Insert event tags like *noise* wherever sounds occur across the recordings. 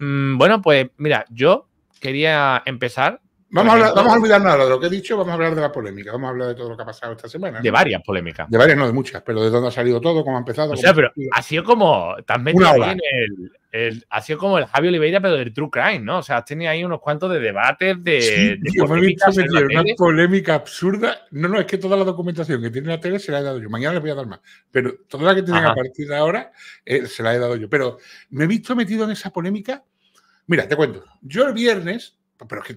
Mm, bueno, pues mira, yo quería empezar. Vamos, a, olvidar vamos a de lo que he dicho, vamos a hablar de la polémica, vamos a hablar de todo lo que ha pasado esta semana. De varias polémicas. De varias, no, de muchas, pero de dónde ha salido todo, cómo ha empezado. O sea, pero ha sido como. también el, como el Javi Oliveira, pero del True Crime, ¿no? O sea, has tenido ahí unos cuantos de debates, de. de una polémica absurda. No, no, es que toda la documentación que tiene la tele se la he dado yo. Mañana les voy a dar más. Pero toda la que tienen a partir de ahora eh, se la he dado yo. Pero me he visto metido en esa polémica Mira, te cuento. Yo el viernes, pero, que,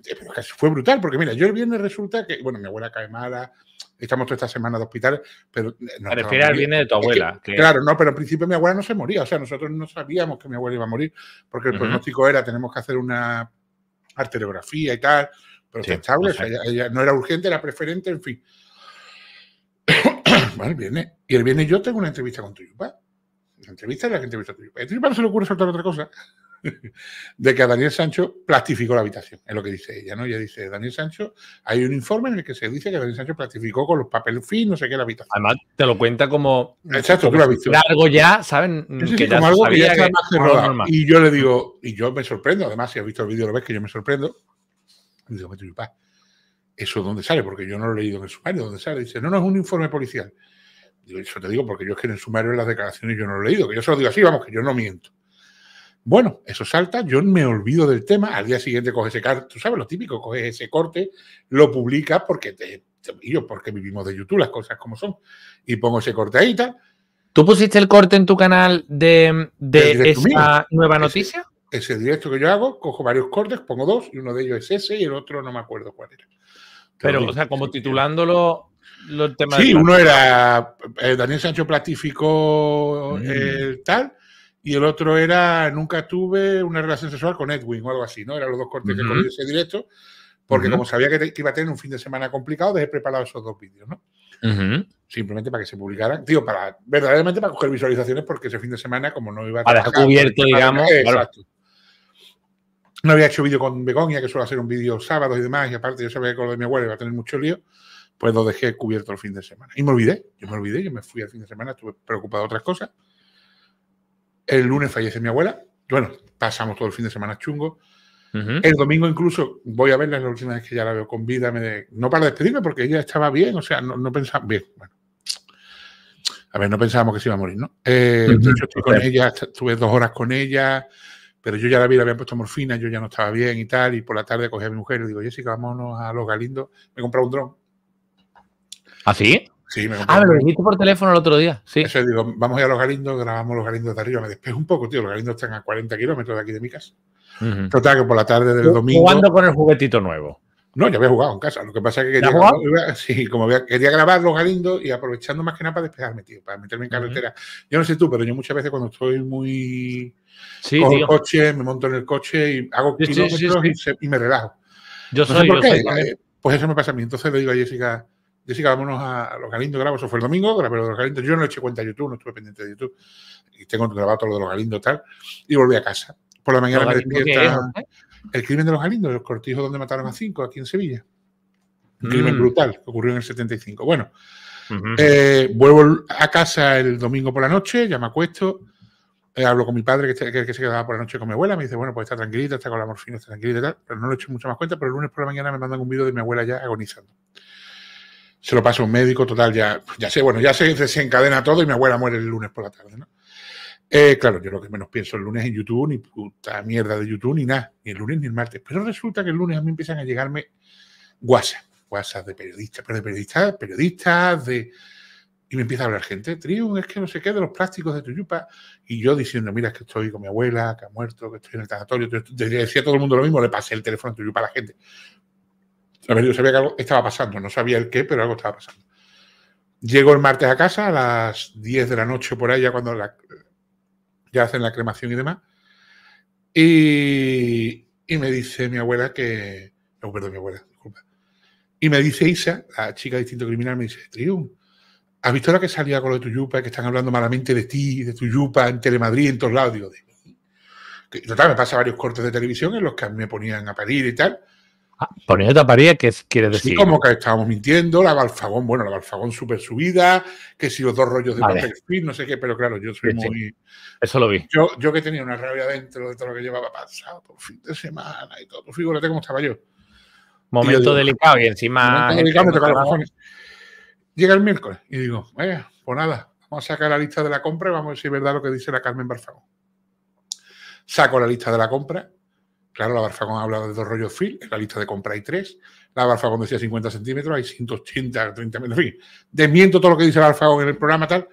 fue brutal, porque mira, yo el viernes resulta que, bueno, mi abuela cae mala, estamos toda esta semana de hospital, pero... Eh, no, viene viernes de tu abuela. Claro, no, pero al principio mi abuela no se moría, o sea, nosotros no sabíamos que mi abuela iba a morir, porque el pronóstico era, tenemos que hacer una arteriografía y tal, pero estable, no era urgente, era preferente, en fin. bueno, *coughs* el viernes, y el viernes yo tengo una entrevista con yupa. La entrevista es la que entrevista a yupa. A no se le ocurre soltar otra cosa de que a Daniel Sancho plastificó la habitación, es lo que dice ella, ¿no? Ella dice, Daniel Sancho, hay un informe en el que se dice que Daniel Sancho plastificó con los papeles fin, no sé qué, la habitación. Además, te lo cuenta como... Exacto, Largo ya, ¿saben? como algo que ya está más Y yo le digo, y yo me sorprendo, además, si has visto el vídeo lo ves que yo me sorprendo, digo, ¿Eso dónde sale? Porque yo no lo he leído en el sumario, ¿dónde sale? Dice, no, no, es un informe policial. Digo, eso te digo porque yo es que en el sumario en las declaraciones yo no lo he leído, que yo se lo digo así, vamos, que yo no miento. Bueno, eso salta, yo me olvido del tema, al día siguiente coges ese corte, tú sabes lo típico, coges ese corte, lo publicas porque te, yo, porque vivimos de YouTube, las cosas como son, y pongo ese corte ahí tal. ¿Tú pusiste el corte en tu canal de, de esa nueva noticia? Ese, directo que yo hago, cojo varios cortes, pongo dos, y uno de ellos es ese y el otro no me acuerdo cuál era. Pero, o sea, como titulándolo los temas. Sí, uno era eh, Daniel Sancho Platificó mm. el eh, tal y el otro era Nunca tuve una relación sexual con Edwin o algo así, ¿no? Eran los dos cortes que cogí ese directo, porque como sabía que, iba a tener un fin de semana complicado, dejé preparado esos dos vídeos, ¿no? Simplemente para que se publicaran, tío, para verdaderamente para coger visualizaciones, porque ese fin de semana, como no iba a. estar cubierto, digamos. No había hecho vídeo con Begonia, que suele hacer un vídeo sábado y demás, y aparte yo sabía que lo de mi abuela iba a tener mucho lío, pues lo dejé cubierto el fin de semana. Y me olvidé, yo me olvidé, yo me fui al fin de semana, estuve preocupado de otras cosas. El lunes fallece mi abuela. Bueno, pasamos todo el fin de semana chungo. El domingo incluso voy a verla, es la última vez que ya la veo con vida, no para despedirme porque ella estaba bien, o sea, no, no pensaba bien. Bueno. A ver, no pensábamos que se iba a morir, ¿no? yo eh, estoy con ella, estuve dos horas con ella, pero yo ya la vi, le habían puesto morfina, yo ya no estaba bien y tal, y por la tarde cogí a mi mujer y digo, Jessica, vámonos a los galindos, me he comprado un dron. ¿Ah, sí? ah, me lo dijiste por teléfono el otro día. Eso digo, vamos a ir a los galindos, grabamos los galindos de arriba. Me despejo un poco, tío. Los galindos están a 40 kilómetros de aquí de mi casa. Total, que por la tarde del domingo. Jugando con el juguetito nuevo. No, ya había jugado en casa. Lo que pasa es que quería, grabar, quería grabar los galindos y aprovechando más que nada para despejarme, tío, para meterme en carretera. Yo no sé tú, pero yo muchas veces cuando estoy muy sí, con el coche, me monto en el coche y hago kilómetros y, me relajo. Yo soy, sé por qué. Eh, pues eso me pasa a mí. Entonces le digo a Jessica, yo sí que vámonos a, los Galindos, grabo, eso fue el domingo, grabé los Galindos. Yo no le eché cuenta de YouTube, no estuve pendiente de YouTube. Y tengo grabado todo lo de los y tal. Y volví a casa. Por la mañana me despierta. El crimen de los Galindos, los cortijos donde mataron a cinco aquí en Sevilla. Un crimen mm. brutal que ocurrió en el 75. Bueno, eh, vuelvo a casa el domingo por la noche, ya me acuesto. Eh, hablo con mi padre que, se quedaba por la noche con mi abuela, me dice, bueno, pues está tranquilita, está con la morfina, está tranquilita y tal, pero no le eché hecho mucho más cuenta, pero el lunes por la mañana me mandan un vídeo de mi abuela ya agonizando se lo pasa un médico, total, ya, ya sé, bueno, ya se desencadena todo y mi abuela muere el lunes por la tarde, ¿no? Eh, claro, yo lo que menos pienso el lunes en YouTube, ni puta mierda de YouTube, ni nada, ni el lunes ni el martes. Pero resulta que el lunes a mí empiezan a llegarme WhatsApp, WhatsApp de periodistas, pero de periodistas, periodistas, de. Y me empieza a hablar gente, Triun, es que no sé qué, de los plásticos de Tuyupa. Y yo diciendo, mira, es que estoy con mi abuela, que ha muerto, que estoy en el tanatorio. decía todo el mundo lo mismo, le pasé el teléfono a Tuyupa a la gente. A ver, yo sabía que algo estaba pasando, no sabía el qué, pero algo estaba pasando. Llego el martes a casa a las 10 de la noche por allá cuando ya hacen la cremación y demás. Y, y me dice mi abuela que. No, perdón, mi abuela, disculpa. Y me dice Isa, la chica de Distinto Criminal, me dice: Triun, ¿has visto la que salía con lo de tu yupa, que están hablando malamente de ti, de tu yupa, en Telemadrid, en todos lados? Digo, de mí. Que, total, me pasa varios cortes de televisión en los que a mí me ponían a parir y tal. Ah, poniendo pues taparía, ¿qué quiere decir? Sí, como que estábamos mintiendo, la Balfagón, bueno, la Balfagón súper subida, que si los dos rollos de no sé qué, pero claro, yo soy muy. Eso lo vi. Yo, que tenía una rabia dentro de todo lo que llevaba pasado por fin de semana y todo, Fíjate cómo estaba yo. Momento delicado y encima. Llega el miércoles y digo, pues nada, vamos a sacar la lista de la compra y vamos a ver si es verdad lo que dice la Carmen Balfagón. Saco la lista de la compra Claro, la Barfagón habla de dos rollos fil, en la lista de compra hay tres. La Barfagón decía 50 centímetros, hay 180, 30 metros, en fin. Desmiento todo lo que dice la Barfagón en el programa tal,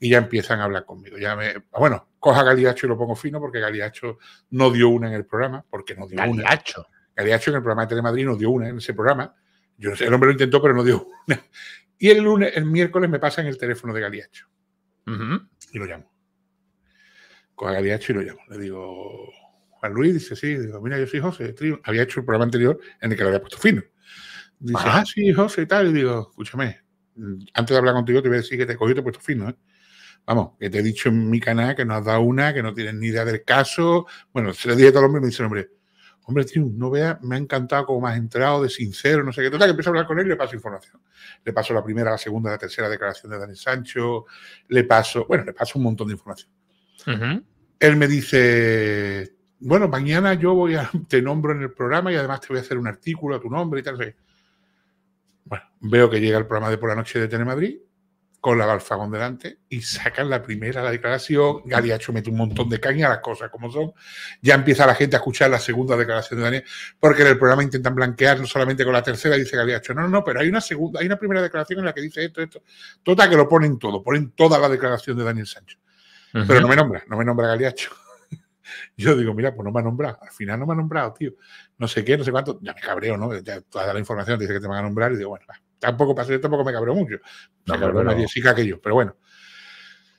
y ya empiezan a hablar conmigo. Ya bueno, coja Galiacho y lo pongo fino, porque Galiacho no dio una en el programa, porque no dio una. Galiacho en el programa de Telemadrid no dio una en ese programa. Yo, el hombre lo intentó, pero no dio una. Y el lunes, el miércoles me pasan el teléfono de Galiacho. Y lo llamo. Coja Galiacho y lo llamo. Le digo, Juan Luis dice, sí, digo, mira, yo soy José, había hecho el programa anterior en el que lo había puesto fino. Dice, ah, sí, José y tal, y digo, escúchame, antes de hablar contigo te voy a decir que te cogido y te he puesto fino, ¿eh? Vamos, que te he dicho en mi canal que no has dado una, que no tienes ni idea del caso. Bueno, se le dije a todo el hombre y me dice, hombre, hombre, tío, no veas, me ha encantado como más entrado, de sincero, no sé qué. Total, que empiezo a hablar con él y le paso información. Le paso la primera, la segunda, la tercera declaración de Dani Sancho, le paso, bueno, le paso un montón de información. Él me dice, bueno, mañana yo voy a, *laughs* te nombro en el programa y además te voy a hacer un artículo a tu nombre y tal. Bueno, veo que llega el programa de por la noche de Telemadrid con la Galfagón delante y sacan la primera, declaración. Galiacho mete un montón de caña, a las cosas como son. Ya empieza la gente a escuchar la segunda declaración de Daniel, porque en el programa intentan blanquear no solamente con la tercera, dice Galiacho, no, no, pero hay una segunda, hay una primera declaración en la que dice esto, esto. Total, que lo ponen todo, ponen toda la declaración de Daniel Sancho. Pero no me nombra, no me nombra Galiacho. *laughs* Yo digo, mira, pues no me ha nombrado. Al final no me ha nombrado, tío. No sé qué, no sé cuánto. Ya me cabreo, ¿no? toda la información dice que te van a nombrar y digo, bueno, tampoco tampoco me cabreo mucho. No, cabreo pero bueno.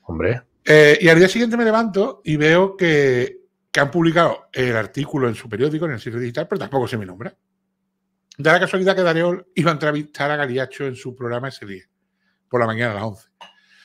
Hombre. Eh, y al día siguiente me levanto y veo que, han publicado el artículo en su periódico, en el sitio digital, pero tampoco se me nombra. Da la casualidad que Dareol iba a entrevistar a Galiacho en su programa ese día, por la mañana a las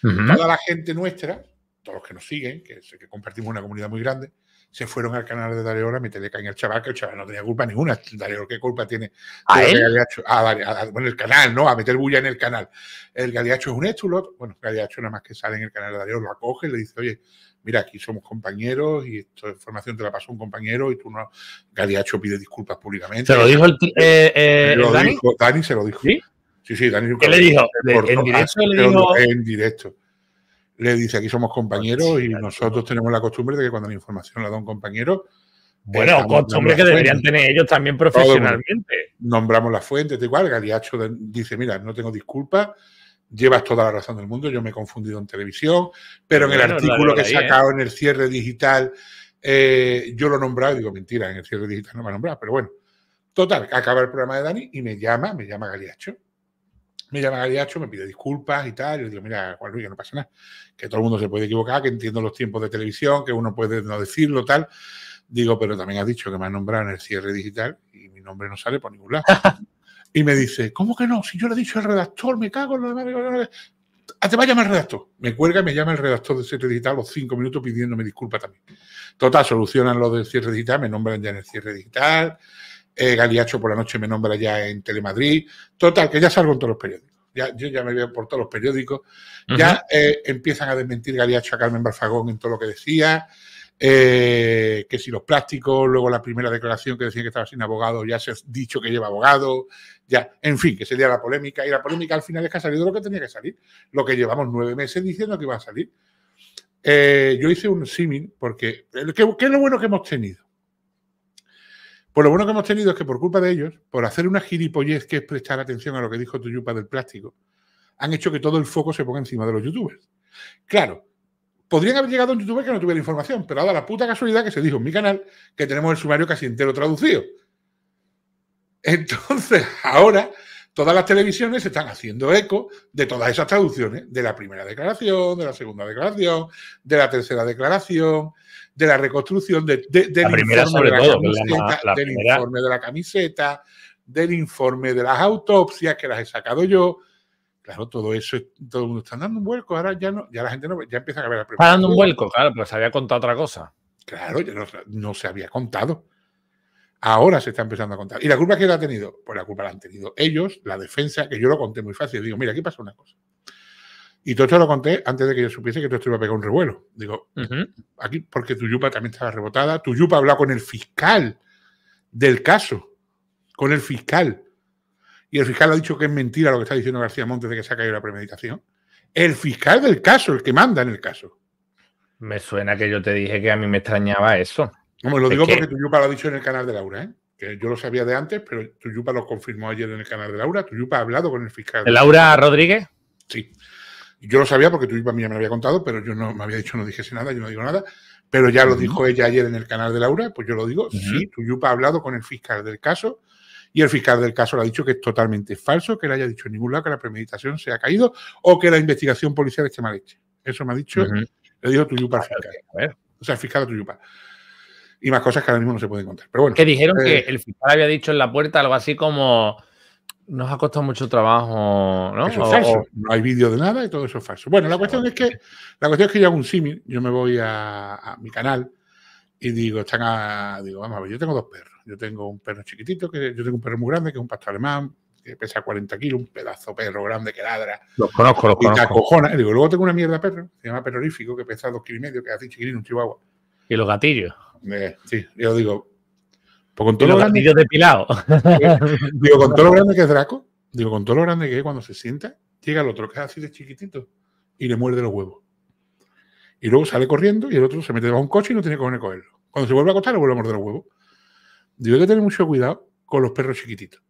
11. Toda la gente nuestra, todos los que nos siguen, que, que compartimos una comunidad muy grande, se fueron al canal de Darío, a meterle caña al chaval, que el chaval no tenía culpa ninguna. Dario ¿qué culpa tiene? ¿A él? Ah, bueno, el canal, ¿no? A meter bulla en el canal. El gadiacho es un estulot. Bueno, gadiacho nada más que sale en el canal de Dario lo acoge y le dice, oye, mira, aquí somos compañeros y esta información te la pasó un compañero y tú no... gadiacho pide disculpas públicamente. ¿Se lo dijo el, eh, eh, Dani? Dani se lo dijo. ¿Sí? Sí, sí, Dani. ¿Qué le dijo? ¿En directo? Le dijo... En directo le dice, aquí somos compañeros y nosotros tenemos la costumbre de que cuando la información la da un compañero... Bueno, costumbre que deberían tener ellos también profesionalmente. nombramos la fuente, igual, Galiacho dice, mira, no tengo disculpas, llevas toda la razón del mundo, yo me he confundido en televisión, pero en el artículo que he ¿eh? sacado en el cierre digital, eh, yo lo he nombrado, digo, mentira, en el cierre digital no me ha nombrado, pero bueno. Total, acaba el programa de Dani y me llama, me llama Galiacho, me llama Gariacho, me pide disculpas y tal. Yo digo, mira, Juan Luis, que no pasa nada, que todo el mundo se puede equivocar, que entiendo los tiempos de televisión, que uno puede no decirlo, tal. Digo, pero también has dicho que me has nombrado en el cierre digital y mi nombre no sale por ningún lado. *laughs* y me dice, ¿cómo que no? Si yo le he dicho al redactor, me cago en lo ah, te va a llamar el redactor. Me cuelga y me llama el redactor del cierre digital los cinco minutos pidiéndome disculpas también. Total, solucionan lo del cierre digital, me nombran ya en el cierre digital, eh, Galiacho por la noche me nombra ya en Telemadrid. Total, que ya salgo en todos los periódicos. yo ya me veo por todos los periódicos. Ya eh, empiezan a desmentir Galiacho a Carmen Barfagón en todo lo que decía. Eh, que si los plásticos, luego la primera declaración que decía que estaba sin abogado, ya se ha dicho que lleva abogado, ya, en fin, que sería la polémica. Y la polémica al final es que ha salido lo que tenía que salir, lo que llevamos nueve meses diciendo que iba a salir. Eh, yo hice un símil, porque, ¿qué es lo bueno que hemos tenido? Pues lo bueno que hemos tenido es que por culpa de ellos, por hacer una gilipollez que es prestar atención a lo que dijo Tuyupa del plástico, han hecho que todo el foco se ponga encima de los youtubers. Claro, podrían haber llegado un youtuber que no tuviera información, pero ha la puta casualidad que se dijo en mi canal que tenemos el sumario casi entero traducido. Entonces, *laughs* ahora todas las televisiones están haciendo eco de todas esas traducciones, de la primera declaración, de la segunda declaración, de la tercera declaración, de la reconstrucción, de, del, informe de la camiseta, del informe de la camiseta, del informe de las autopsias que las he sacado yo. Claro, todo eso, todo el mundo está dando un vuelco. Ahora ya no, ya la gente no, ya empieza a ver la Está dando un vuelco, claro, pero se había contado otra cosa. Claro, no se había contado. Ahora se está empezando a contar. ¿Y la culpa quién la ha tenido? Pues la culpa la han tenido ellos, la defensa, que yo lo conté muy fácil. Digo, mira, aquí pasa una cosa. Y todo esto lo conté antes de que yo supiese que todo esto iba a pegar un revuelo. Digo, aquí porque tu yupa también estaba rebotada. Tu yupa hablado con el fiscal del caso, con el fiscal. Y el fiscal ha dicho que es mentira lo que está diciendo García Montes de que se ha caído la premeditación. El fiscal del caso, el que manda en el caso. Me suena que yo te dije que a mí me extrañaba eso me lo digo porque Tuyupa lo ha dicho en el canal de Laura, ¿eh? que yo lo sabía de antes, pero Tuyupa lo confirmó ayer en el canal de Laura. Tuyupa ha hablado con el fiscal. ¿Laura Rodríguez? Sí. Yo lo sabía porque Tuyupa a mí me lo había contado, pero yo no me había dicho, no dijese nada, yo no digo nada. Pero ya lo dijo ella ayer en el canal de Laura, pues yo lo digo. Sí, Tuyupa ha hablado con el fiscal del caso y el fiscal del caso le ha dicho que es totalmente falso, que le haya dicho en ningún lado que la premeditación se ha caído o que la investigación policial esté mal hecha. Eso me ha dicho, le dijo Tuyupa al fiscal. O sea, el fiscal de Tuyupa y más cosas que ahora mismo no se pueden contar. Pero bueno. Que dijeron que eh, el fiscal había dicho en la puerta algo así como nos ha costado mucho trabajo, ¿no? No hay vídeo de nada y todo eso es falso. Bueno, la cuestión es que la cuestión es que yo hago un símil, yo me voy a, mi canal y digo, están a, digo, vamos a ver, yo tengo dos perros. Yo tengo un perro chiquitito, que yo tengo un perro muy grande, que es un pastor alemán, que pesa 40 kilos, un pedazo perro grande que ladra. Los conozco, los conozco. Y digo, luego tengo una mierda perro, se llama perorífico, que pesa dos kilos y medio, que hace un chihuahua. Y los gatillos sí, yo digo, pues con todo lo grande. Depilado. *laughs* digo, con todo lo grande que es Draco, digo, con todo lo grande que es cuando se sienta, llega el otro que es así de chiquitito y le muerde los huevos. Y luego sale corriendo y el otro se mete bajo un coche y no tiene que cogerlo. Cuando se vuelve a acostar, le vuelve a morder los huevos. Digo, hay que tener mucho cuidado con los perros chiquititos.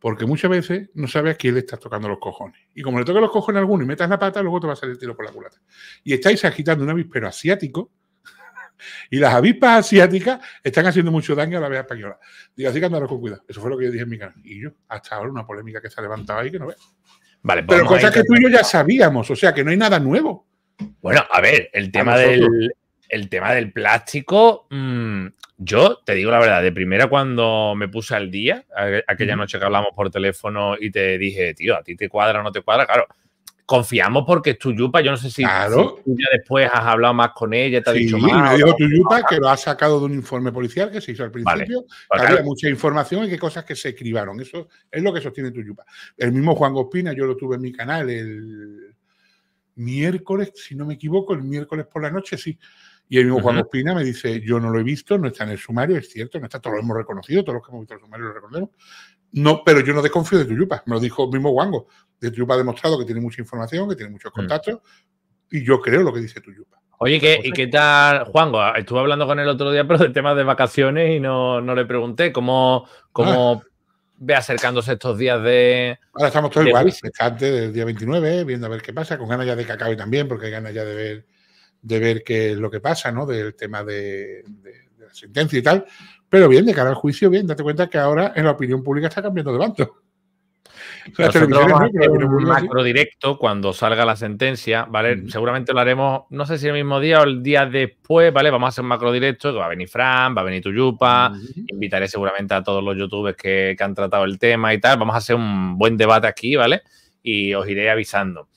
Porque muchas veces no sabes a quién le estás tocando los cojones. Y como le toca los cojones a alguno y metas la pata, luego te va a salir el tiro por la culata. Y estáis agitando un avispero asiático *laughs* Y las avispas asiáticas están haciendo mucho daño a la abeja española. Digo, así que andaros con cuidado. Eso fue lo que yo dije en mi canal. Y yo, hasta ahora, una polémica que se ha levantado ahí que no veo. Vale, Pero cosas que tú y yo ya sabíamos, o sea que no hay nada nuevo. Bueno, a ver, el tema del el tema del plástico, mm, yo te digo la verdad, de primera cuando me puse al día, aquella noche que hablamos por teléfono y te dije, tío, a ti te cuadra o no te cuadra, claro, confiamos porque es tu yupa. Yo no sé si, tú ya después has hablado más con ella, te ha dicho más. Me dijo tu yupa que lo ha sacado de un informe policial que se hizo al principio. Pues había mucha información y qué cosas que se escribieron. Eso es lo que sostiene tu yupa. El mismo Juan Gospina, yo lo tuve en mi canal el miércoles, si no me equivoco, el miércoles por la noche, sí. Y el mismo Juan Ospina me dice, yo no lo he visto, no está en el sumario, es cierto, no está, todos lo hemos reconocido, todos los que hemos visto el sumario lo reconocemos, no, pero yo no desconfío de Tuyupa, me lo dijo mismo Wango. De Tuyupa ha demostrado que tiene mucha información, que tiene muchos mm. contactos, y yo creo lo que dice Tuyupa. Oye, ¿qué, ¿y qué tal, Juango? Ah, estuve hablando con él otro día, *laughs* pero del tema de vacaciones y no, le pregunté cómo, cómo ah. ve acercándose estos días de. Ahora estamos todos igual, el del día 29, viendo a ver qué pasa, con ganas ya de que y también, porque hay ganas ya de ver, de ver qué es lo que pasa, ¿no? Del tema de la sentencia y tal. Pero bien, de cara al juicio, bien, date cuenta que ahora en la opinión pública está cambiando de bando. un macro directo cuando salga la sentencia, ¿vale? Seguramente lo haremos, no sé si el mismo día o el día después, ¿vale? Vamos a hacer un macro directo, que va a venir Fran, va a venir Tuyupa, invitaré seguramente a todos los youtubers que, han tratado el tema y tal. Vamos a hacer un buen debate aquí, ¿vale? Y os iré avisando.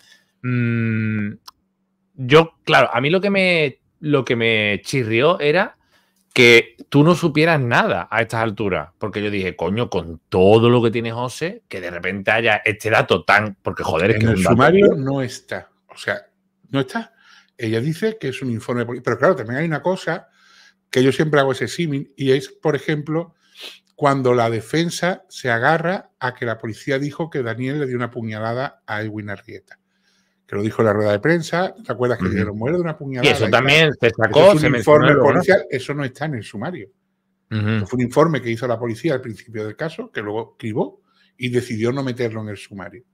Mm, yo, claro, a mí lo que me, lo que me chirrió era que tú no supieras nada a estas alturas, porque yo dije, coño, con todo lo que tiene José, que de repente haya este dato tan, porque joder, es que el sumario no está, o sea, no está. Ella dice que es un informe, pero claro, también hay una cosa que yo siempre hago ese símil y es, por ejemplo, cuando la defensa se agarra a que la policía dijo que Daniel le dio una puñalada a Edwin Arrieta que lo dijo en la rueda de prensa, ¿te acuerdas que dieron uh de una puñalada? Y eso también se sacó, un informe policial, eso no está en el sumario. Fue un informe que hizo la policía al principio del caso, que luego cribó y decidió no meterlo en el sumario.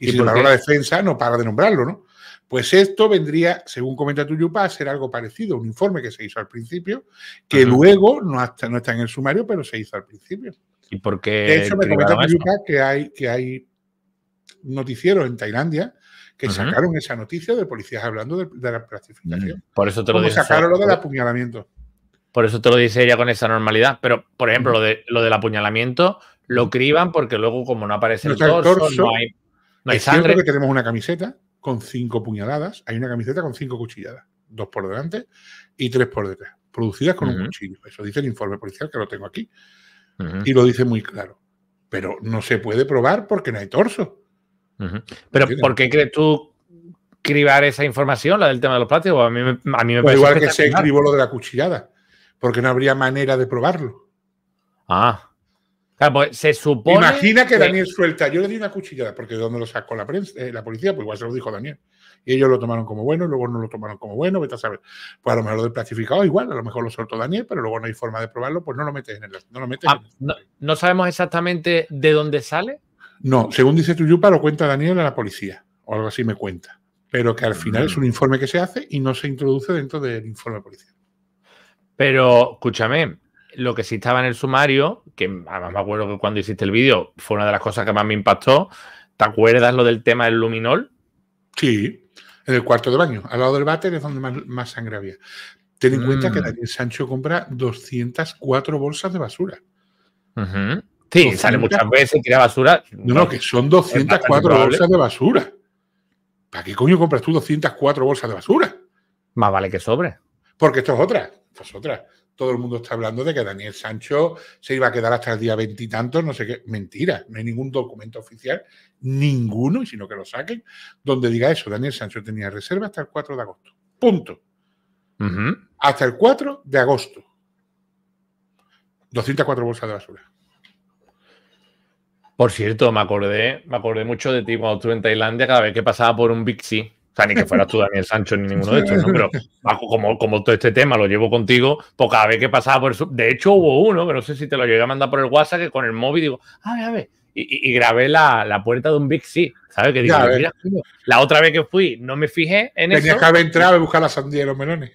Y, si la rueda de no para de nombrarlo, ¿no? Pues esto vendría, según comenta Tuyupa, a ser algo parecido, un informe que se hizo al principio, que luego no, no, está en el sumario, pero se hizo al principio. ¿Y por qué? De hecho, me comenta Tuyupa que hay, que hay noticiero en Tailandia que sacaron esa noticia de policías hablando de, la plastificación. Mm, por eso te lo sacaron lo del apuñalamiento. Por eso te lo dice ella con esa normalidad. Pero, por ejemplo, lo, de, lo del apuñalamiento lo criban porque luego, como no aparece el, torso, no hay, es sangre. que tenemos una camiseta con cinco puñaladas, hay una camiseta con cinco cuchilladas, dos por delante y tres por detrás, producidas con un cuchillo. Eso dice el informe policial que lo tengo aquí. Y lo dice muy claro. Pero no se puede probar porque no hay torso. Pero ¿por qué crees tú cribar esa información, la del tema de los plásticos? A mí, a mí me pues parece igual que se cribó lo de la cuchillada, porque no habría manera de probarlo. Ah. Claro, pues, se supone. Imagina que, Daniel suelta. Yo le di una cuchillada, porque de dónde lo sacó la prensa, eh, la policía, pues igual se lo dijo Daniel. Y ellos lo tomaron como bueno, luego no lo tomaron como bueno, vete a saber. Pues a lo mejor lo del plastificado igual, a lo mejor lo soltó Daniel, pero luego no hay forma de probarlo, pues no lo metes en el. No, lo metes ah, no sabemos exactamente de dónde sale. No, según dice Tuyupa, lo cuenta Daniel a la policía, o algo así me cuenta. Pero que al mm. final es un informe que se hace y no se introduce dentro del informe policial. Pero, escúchame, lo que sí estaba en el sumario, que además me acuerdo que cuando hiciste el vídeo fue una de las cosas que más me impactó. ¿Te acuerdas lo del tema del luminol? Sí, en el cuarto de baño, al lado del váter es donde más, sangre había. Ten en cuenta que mm. Daniel Sancho compra 204 bolsas de basura. Sí, sale muchas veces, tira basura. No, que son 204 bolsas de basura. ¿Para qué coño compras tú 204 bolsas de basura? Más vale que sobre. Porque esto es otra. Esto es otra. Todo el mundo está hablando de que Daniel Sancho se iba a quedar hasta el día veintitantos, no sé qué. Mentira. No hay ningún documento oficial, ninguno, sino que lo saquen, donde diga eso. Daniel Sancho tenía reserva hasta el 4 de agosto. Punto. Hasta el 4 de agosto. 204 bolsas de basura. Por cierto, me acordé, me acordé mucho de ti cuando estuve en Tailandia, cada vez que pasaba por un Big C. O sea, ni que fueras tú, Daniel Sancho, ni ninguno de estos, ¿no? Pero como, como todo este tema lo llevo contigo, pues cada vez que pasaba por eso. De hecho, hubo uno, que no sé si te lo llegué a mandar por el WhatsApp, que con el móvil digo, a ver, a ver. Y, grabé la, puerta de un Big C, ¿sabes? Que digo, la otra vez que fui, no me fijé en eso. Tenía que haber entrado a buscar la sandía y los melones.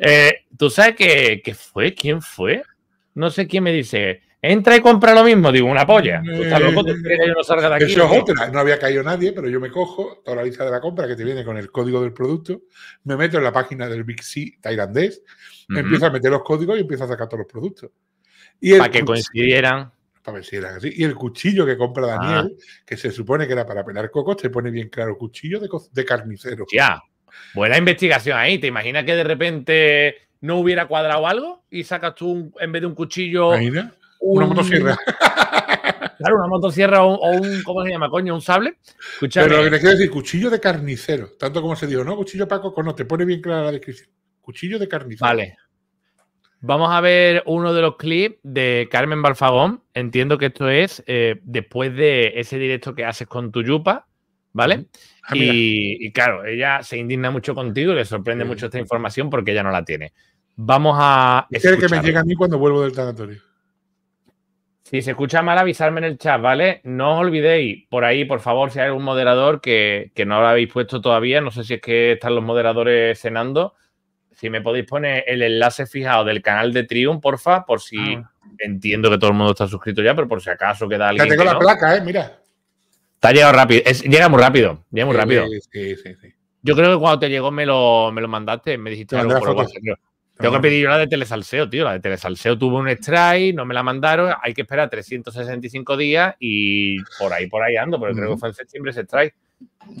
Eh, ¿Tú sabes qué, qué fue? ¿Quién fue? No sé quién me dice Entra y compra lo mismo. Digo, una polla. no No había caído nadie, pero yo me cojo toda la lista de la compra que te viene con el código del producto. Me meto en la página del Big C tailandés. Empiezo a meter los códigos y empiezo a sacar todos los productos. Y para que coincidieran. Para que coincidieran, así. Y el cuchillo que compra ah. Daniel, que se supone que era para pelar cocos, te pone bien claro: cuchillo de, carnicero. Ya. Buena investigación ahí. ¿Te imaginas que de repente no hubiera cuadrado algo y sacas tú en vez de un cuchillo una motosierra. *laughs* Claro, una motosierra o, un, ¿cómo se llama, coño? ¿Un sable? Pero lo eh, que quiero decir, cuchillo de carnicero. Tanto como se dijo, ¿no? Cuchillo Paco, no, te pone bien clara la descripción. Cuchillo de carnicero. Vale. Vamos a ver uno de los clips de Carmen Balfagón. Entiendo que esto es eh, después de ese directo que haces con tu yupa, ¿vale? Ah, y, claro, ella se indigna mucho contigo le sorprende mucho esta información porque ella no la tiene. Vamos a. Es que me llega a mí cuando vuelvo del tanatorio. Si se escucha mal, avisarme en el chat, ¿vale? No os olvidéis, por ahí, por favor, si hay algún moderador que, no lo habéis puesto todavía, no sé si es que están los moderadores cenando, si me podéis poner el enlace fijado del canal de Triumph, porfa, por si ah, entiendo que todo el mundo está suscrito ya, pero por si acaso queda alguien. Ya tengo la placa, eh, mira. Está llegado rápido, llega muy rápido, llega muy rápido. Sí, sí, sí, Yo creo que cuando te llegó me lo, me lo mandaste, me dijiste algo por WhatsApp. Tengo que pedir yo la de Telesalseo, tío. La de Telesalseo tuvo un strike, no me la mandaron. Hay que esperar 365 días y por ahí, por ahí ando, pero creo que fue en septiembre ese strike.